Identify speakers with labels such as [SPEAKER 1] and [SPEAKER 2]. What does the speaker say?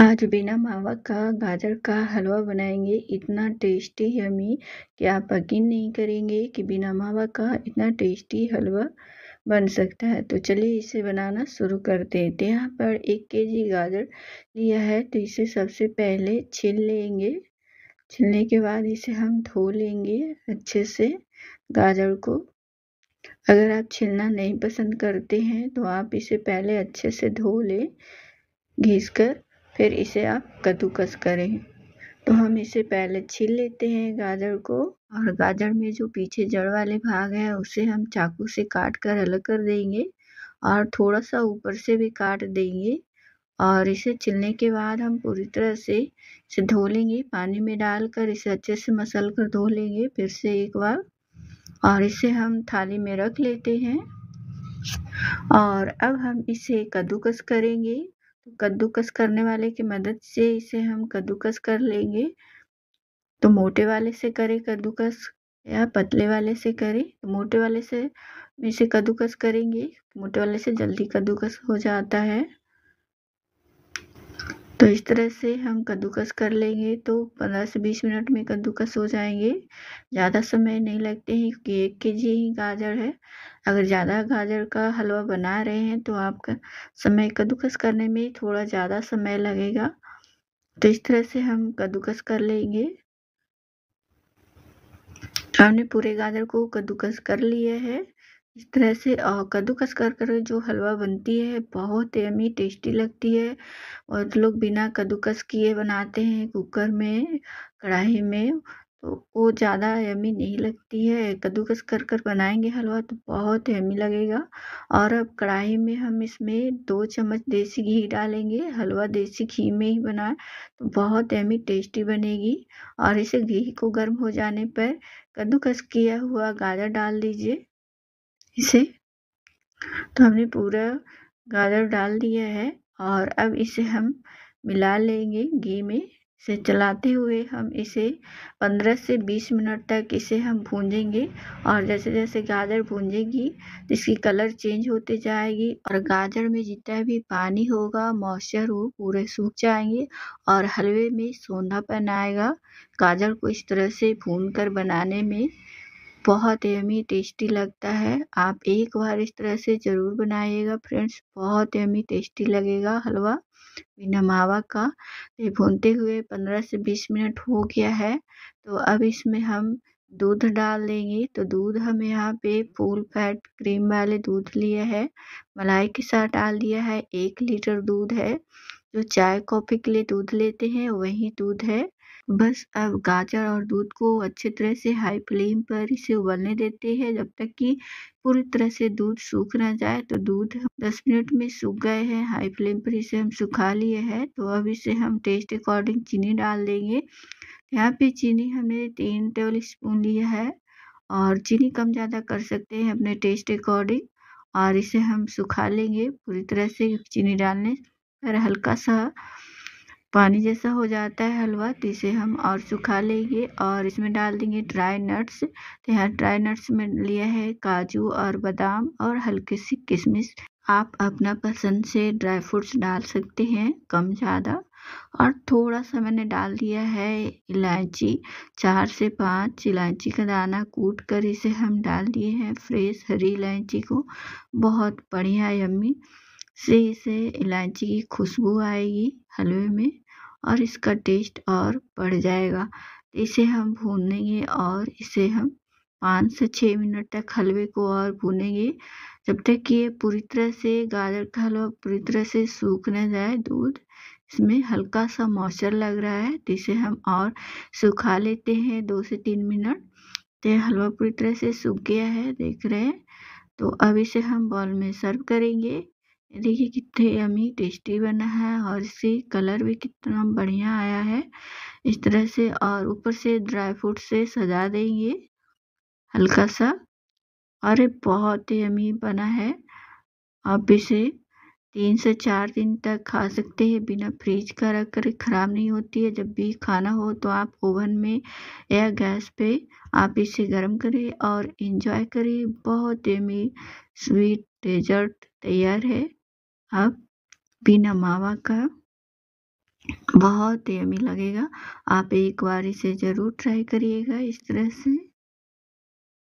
[SPEAKER 1] आज बिना मावा का गाजर का हलवा बनाएंगे इतना टेस्टी यमी कि आप यकीन नहीं करेंगे कि बिना मावा का इतना टेस्टी हलवा बन सकता है तो चलिए इसे बनाना शुरू कर देते हैं तो यहाँ पर एक के जी गाजर लिया है तो इसे सबसे पहले छील लेंगे छीलने के बाद इसे हम धो लेंगे अच्छे से गाजर को अगर आप छिलना नहीं पसंद करते हैं तो आप इसे पहले अच्छे से धो लें घिस कर फिर इसे आप कद्दूकस करें तो हम इसे पहले छील लेते हैं गाजर को और गाजर में जो पीछे जड़ वाले भाग है उसे हम चाकू से काट कर अलग कर देंगे और थोड़ा सा ऊपर से भी काट देंगे और इसे छिलने के बाद हम पूरी तरह से इसे धो लेंगे पानी में डालकर इसे अच्छे से मसल कर धो लेंगे फिर से एक बार और इसे हम थाली में रख लेते हैं और अब हम इसे कद्दूकस करेंगे कद्दूकस करने वाले की मदद से इसे हम कद्दूकस कर लेंगे तो मोटे वाले से करें कद्दूकस या पतले वाले से करें तो मोटे वाले से इसे कद्दूकस करेंगे मोटे वाले से जल्दी कद्दूकस हो जाता है तो इस तरह से हम कद्दूकस कर लेंगे तो 15 से 20 मिनट में कद्दूकस हो जाएंगे ज़्यादा समय नहीं लगते हैं क्योंकि एक के जी ही गाजर है अगर ज़्यादा गाजर का हलवा बना रहे हैं तो आपका समय कद्दूकस करने में थोड़ा ज़्यादा समय लगेगा तो इस तरह से हम कद्दूकस कर लेंगे हमने पूरे गाजर को कद्दूकस कर लिया है इस तरह से कद्दूकस कर कर जो हलवा बनती है बहुत यमी टेस्टी लगती है और लोग बिना कद्दूकस किए बनाते हैं कुकर में कढ़ाई में तो वो ज़्यादा यमी नहीं लगती है कद्दूकस कर कर बनाएंगे हलवा तो बहुत यमी लगेगा और अब कढ़ाई में हम इसमें दो चम्मच देसी घी डालेंगे हलवा देसी घी में ही बनाए तो बहुत यमी टेस्टी बनेगी और इसे घी को गर्म हो जाने पर कद्दूकस किया हुआ गाजर डाल दीजिए इसे तो हमने पूरा गाजर डाल दिया है और अब इसे हम मिला लेंगे घी में इसे चलाते हुए हम इसे 15 से 20 मिनट तक इसे हम भूंजेंगे और जैसे जैसे गाजर भूंजेगी इसकी कलर चेंज होते जाएगी और गाजर में जितना भी पानी होगा मॉइस्चर हो पूरे सूख जाएंगे और हलवे में सोंधापन आएगा गाजर को इस तरह से भून कर बनाने में बहुत यमी टेस्टी लगता है आप एक बार इस तरह से ज़रूर बनाइएगा फ्रेंड्स बहुत यमी टेस्टी लगेगा हलवा बिना मावा का ये भूनते हुए 15 से 20 मिनट हो गया है तो अब इसमें हम दूध डाल देंगे तो दूध हम यहाँ पे फुल फैट क्रीम वाले दूध लिया है मलाई के साथ डाल दिया है एक लीटर दूध है जो चाय कॉफ़ी के लिए दूध लेते हैं वही दूध है बस अब गाजर और दूध को अच्छे तरह से हाई फ्लेम पर इसे उबलने देते हैं जब तक कि पूरी तरह से दूध सूख ना जाए तो दूध 10 मिनट में सूख गए हैं हाई फ्लेम पर इसे हम सुखा लिए हैं तो अब इसे हम टेस्ट अकॉर्डिंग चीनी डाल देंगे यहाँ पे चीनी हमने तीन टेबल स्पून लिया है और चीनी कम ज़्यादा कर सकते हैं अपने टेस्ट अकॉर्डिंग और इसे हम सुखा लेंगे पूरी तरह से चीनी डालने पर हल्का सा पानी जैसा हो जाता है हलवा तो इसे हम और सुखा लेंगे और इसमें डाल देंगे ड्राई नट्स तो यहाँ ड्राई नट्स में लिया है काजू और बादाम और हल्की सी किशमिश आप अपना पसंद से ड्राई फ्रूट्स डाल सकते हैं कम ज़्यादा और थोड़ा सा मैंने डाल दिया है इलायची चार से पाँच इलायची का दाना कूट कर इसे हम डाल दिए हैं फ्रेश हरी इलायची को बहुत बढ़िया यम्मी से इसे इलायची की खुशबू आएगी हलवे में और इसका टेस्ट और बढ़ जाएगा इसे हम भूनेंगे और इसे हम पाँच से छः मिनट तक हलवे को और भूनेंगे जब तक कि ये पूरी तरह से गाजर का हलवा पूरी तरह से सूख न जाए दूध इसमें हल्का सा मॉइस्चर लग रहा है तो इसे हम और सुखा लेते हैं दो से तीन मिनट तो हलवा पूरी तरह से सूख गया है देख रहे हैं तो अब इसे हम बॉल में सर्व करेंगे देखिए कितने यमी टेस्टी बना है और इससे कलर भी कितना बढ़िया आया है इस तरह से और ऊपर से ड्राई फ्रूट से सजा देंगे हल्का सा और बहुत ही यमी बना है आप इसे तीन से चार दिन तक खा सकते हैं बिना फ्रिज का रख कर ख़राब नहीं होती है जब भी खाना हो तो आप ओवन में या गैस पे आप इसे गर्म करें और इंजॉय करें बहुत ही यमी स्वीट डेजर्ट तैयार है अब बिना मावा का बहुत ही अमी लगेगा आप एक बार इसे ज़रूर ट्राई करिएगा इस तरह से